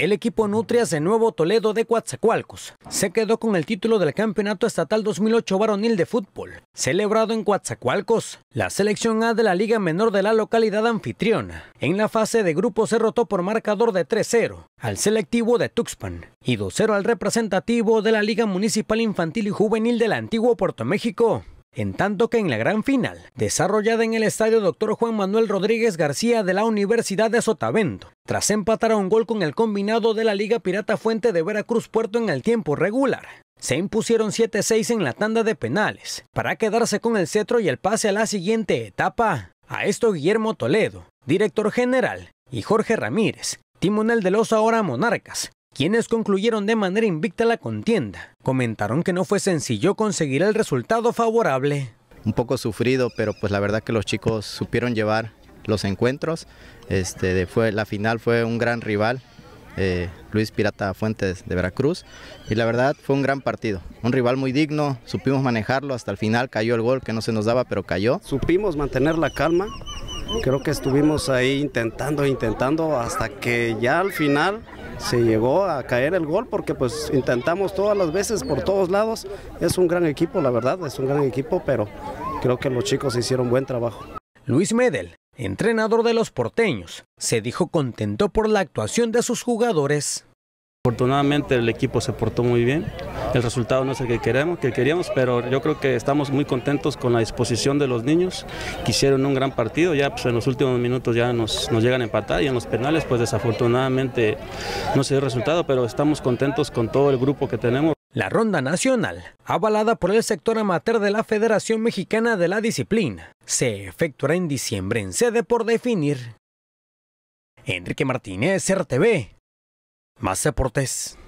El equipo Nutrias de Nuevo Toledo de Coatzacoalcos se quedó con el título del Campeonato Estatal 2008 Varonil de Fútbol, celebrado en Coatzacoalcos. La selección A de la Liga Menor de la localidad anfitriona en la fase de grupo se rotó por marcador de 3-0 al selectivo de Tuxpan y 2-0 al representativo de la Liga Municipal Infantil y Juvenil del antiguo Puerto México. En tanto que en la gran final, desarrollada en el estadio Dr. Juan Manuel Rodríguez García de la Universidad de Sotavento, tras empatar a un gol con el combinado de la Liga Pirata Fuente de Veracruz Puerto en el tiempo regular, se impusieron 7-6 en la tanda de penales, para quedarse con el cetro y el pase a la siguiente etapa. A esto Guillermo Toledo, director general, y Jorge Ramírez, timonel de los ahora monarcas, quienes concluyeron de manera invicta la contienda. Comentaron que no fue sencillo conseguir el resultado favorable. Un poco sufrido, pero pues la verdad que los chicos supieron llevar los encuentros. Este, fue, la final fue un gran rival, eh, Luis Pirata Fuentes de Veracruz. Y la verdad fue un gran partido, un rival muy digno, supimos manejarlo hasta el final, cayó el gol que no se nos daba, pero cayó. Supimos mantener la calma, creo que estuvimos ahí intentando, intentando, hasta que ya al final se llegó a caer el gol porque pues intentamos todas las veces por todos lados. Es un gran equipo, la verdad, es un gran equipo, pero creo que los chicos hicieron buen trabajo. Luis Medel, entrenador de los porteños, se dijo contento por la actuación de sus jugadores. Afortunadamente el equipo se portó muy bien, el resultado no es el que queremos, que queríamos, pero yo creo que estamos muy contentos con la disposición de los niños, quisieron un gran partido, ya pues, en los últimos minutos ya nos, nos llegan a empatar y en los penales pues desafortunadamente no se dio resultado, pero estamos contentos con todo el grupo que tenemos. La ronda nacional, avalada por el sector amateur de la Federación Mexicana de la Disciplina, se efectuará en diciembre en sede por definir. Enrique Martínez, RTV. Más deportes.